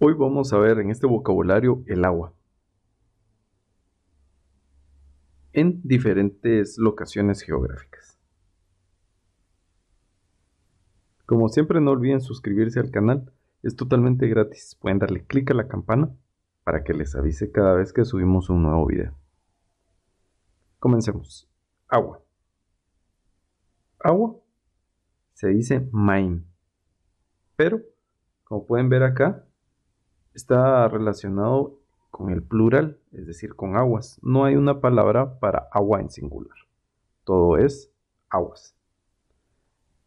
Hoy vamos a ver en este vocabulario el agua. En diferentes locaciones geográficas. Como siempre no olviden suscribirse al canal, es totalmente gratis. Pueden darle clic a la campana para que les avise cada vez que subimos un nuevo video. Comencemos. Agua. Agua se dice main, Pero, como pueden ver acá, está relacionado con el plural, es decir, con aguas. No hay una palabra para agua en singular. Todo es aguas.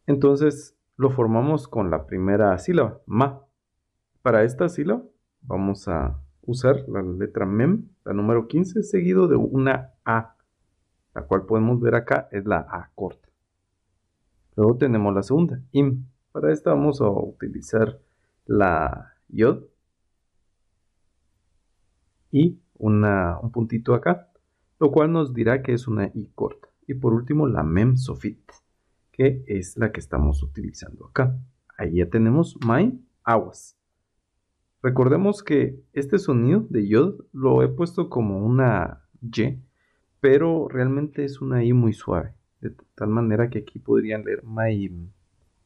Entonces, lo formamos con la primera sílaba, ma. Para esta sílaba vamos a usar la letra mem, la número 15, seguido de una a, la cual podemos ver acá es la a corta. Luego tenemos la segunda, im. Para esta vamos a utilizar la yod y un puntito acá, lo cual nos dirá que es una i corta. Y por último la mem sofit, que es la que estamos utilizando acá. Ahí ya tenemos my aguas. Recordemos que este sonido de yod lo he puesto como una y, pero realmente es una i muy suave de tal manera que aquí podrían leer Maim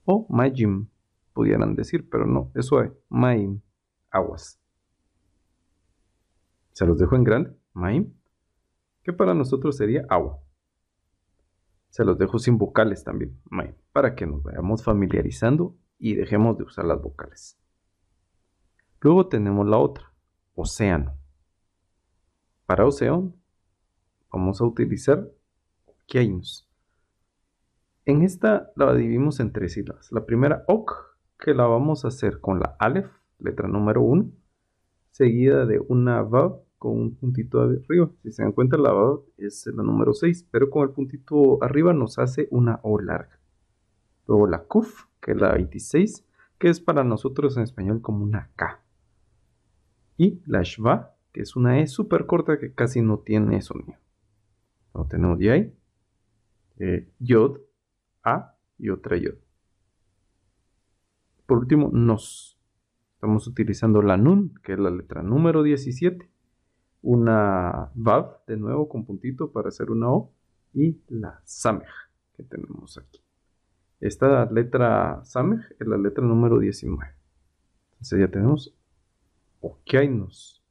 o Majim, pudieran decir, pero no, es Maim, aguas. Se los dejo en grande, Maim, que para nosotros sería agua. Se los dejo sin vocales también, Maim, para que nos vayamos familiarizando y dejemos de usar las vocales. Luego tenemos la otra, océano. Para océano vamos a utilizar Keynes en esta la dividimos en tres sílabas. La primera ok, que la vamos a hacer con la alef, letra número 1, seguida de una vav con un puntito arriba. Si se encuentra cuenta, la vav es la número 6, pero con el puntito arriba nos hace una o larga. Luego la kuf, que es la 26, que es para nosotros en español como una k. Y la shva, que es una e súper corta que casi no tiene sonido. No tenemos de Eh, yod, a y otra yod. Por último, nos. Estamos utilizando la nun, que es la letra número 17. Una vav, de nuevo, con puntito para hacer una O. Y la samej, que tenemos aquí. Esta letra samej es la letra número 19. Entonces ya tenemos okeanos,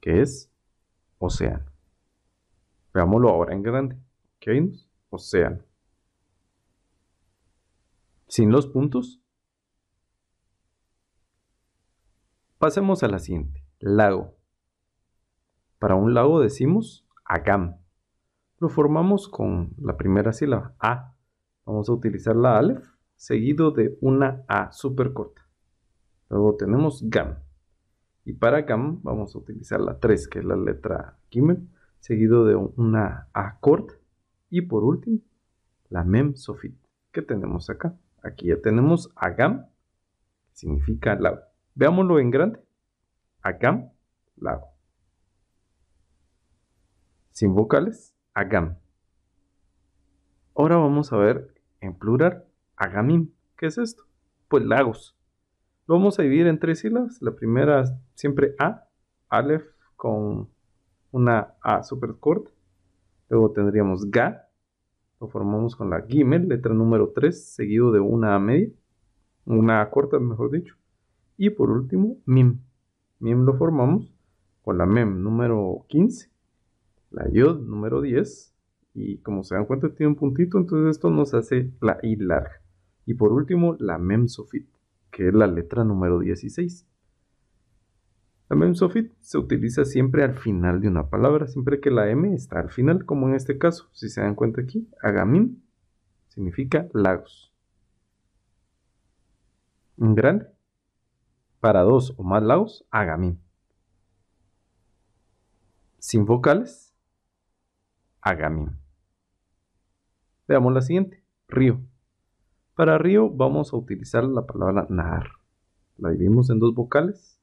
que es océano. Veámoslo ahora en grande. Okeanos, océano sin los puntos. Pasemos a la siguiente, lago. Para un lago decimos agam. Lo formamos con la primera sílaba, a. Vamos a utilizar la alef seguido de una a súper corta. Luego tenemos gam. Y para gam vamos a utilizar la 3, que es la letra kimmel, seguido de una a corta. Y por último, la mem que tenemos acá. Aquí ya tenemos Agam, significa lago. Veámoslo en grande. Agam, lago. Sin vocales, Agam. Ahora vamos a ver en plural Agamim. ¿Qué es esto? Pues lagos. Lo vamos a dividir en tres sílabas. La primera siempre A, alef, con una A súper corta. Luego tendríamos Ga, lo formamos con la Gimel, letra número 3, seguido de una A media, una corta, mejor dicho. Y por último, Mim. Mim lo formamos con la Mem número 15, la Yod número 10, y como se dan cuenta tiene un puntito, entonces esto nos hace la I larga. Y por último, la Mem Sofit, que es la letra número 16. La mem se utiliza siempre al final de una palabra, siempre que la M está al final, como en este caso. Si se dan cuenta aquí, agamin significa lagos. Un grande, para dos o más lagos, agamin Sin vocales, agamin. Veamos la siguiente, río. Para río vamos a utilizar la palabra nar. La dividimos en dos vocales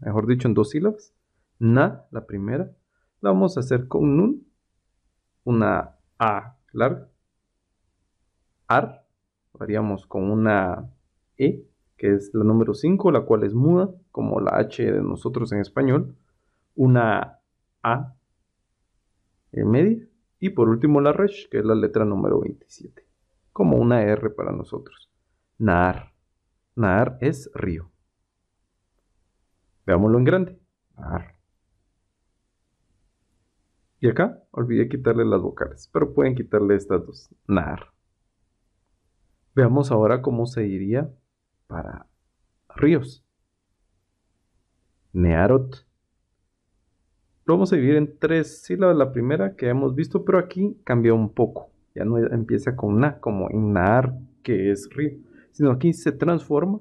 mejor dicho, en dos sílabas. Na, la primera, la vamos a hacer con nun, una A larga. Ar, variamos con una E, que es la número 5, la cual es muda, como la H de nosotros en español. Una A en eh, media. Y por último la resh, que es la letra número 27, como una R para nosotros. Naar. Naar es río. Veámoslo en grande. NAR. Y acá olvidé quitarle las vocales, pero pueden quitarle estas dos. Nar. Veamos ahora cómo se diría para ríos. Nearot. Lo vamos a dividir en tres sílabas, la primera que hemos visto, pero aquí cambia un poco. Ya no empieza con na, como en nar, que es río, sino aquí se transforma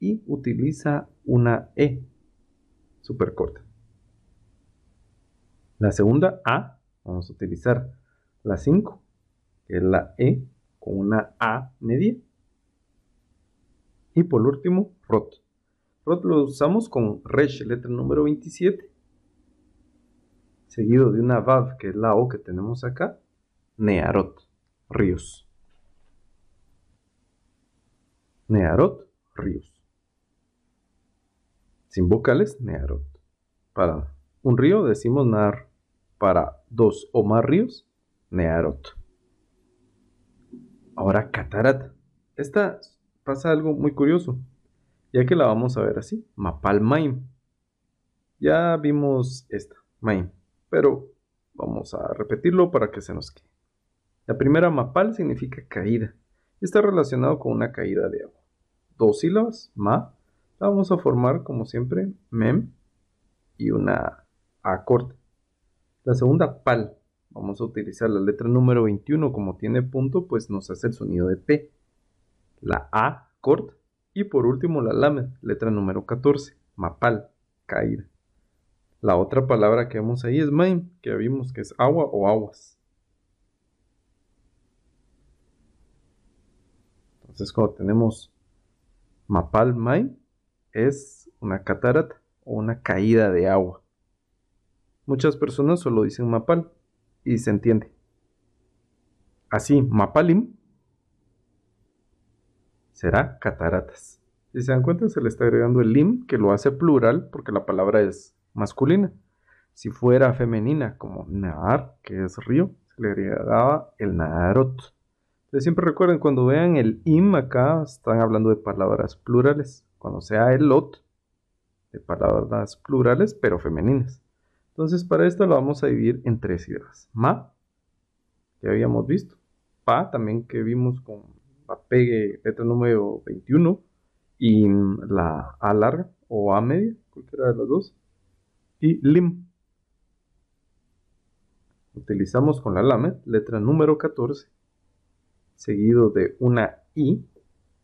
y utiliza una e súper corta. La segunda A, vamos a utilizar la 5, que es la E con una A media. Y por último, ROT. ROT lo usamos con RESH, letra número 27, seguido de una VAV, que es la O que tenemos acá, NEAROT, Ríos. NEAROT, Ríos sin vocales, Nearot. Para un río decimos Nar. Para dos o más ríos, Nearot. Ahora Catarat. Esta pasa algo muy curioso, ya que la vamos a ver así, Mapal Maim. Ya vimos esta, Maim, pero vamos a repetirlo para que se nos quede. La primera Mapal significa caída. Está relacionado con una caída de agua. Dos sílabas, ma, la vamos a formar, como siempre, mem y una A La segunda pal. Vamos a utilizar la letra número 21 como tiene punto, pues nos hace el sonido de P. La A corta. Y por último la LAME, letra número 14, mapal, caída. La otra palabra que vemos ahí es main, que vimos que es agua o aguas. Entonces cuando tenemos mapal main, es una catarata o una caída de agua. Muchas personas solo dicen Mapal y se entiende. Así, Mapalim será cataratas. Si se dan cuenta, se le está agregando el lim que lo hace plural porque la palabra es masculina. Si fuera femenina, como nadar, que es río, se le agregaba el nadarot. Entonces siempre recuerden, cuando vean el im acá, están hablando de palabras plurales cuando sea el lot de palabras plurales pero femeninas. Entonces para esto lo vamos a dividir en tres ideas. Ma, que habíamos visto. Pa, también que vimos con la pegue letra número 21 y la A larga o A media, cualquiera de las dos. Y lim. Utilizamos con la lamed letra número 14, seguido de una I,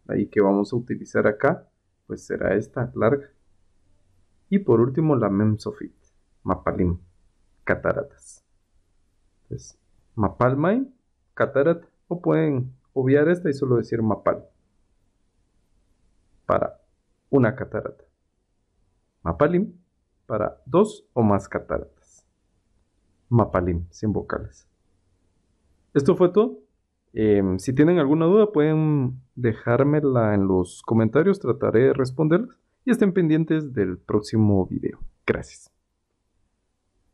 ahí que vamos a utilizar acá, pues será esta larga. Y por último la Memsofit, Mapalim, cataratas. Entonces, Mapalmai, catarata, o pueden obviar esta y solo decir Mapal para una catarata. Mapalim para dos o más cataratas. Mapalim, sin vocales. Esto fue todo. Em, si tienen alguna duda pueden dejármela en los comentarios, trataré de responderlas y estén pendientes del próximo video. Gracias.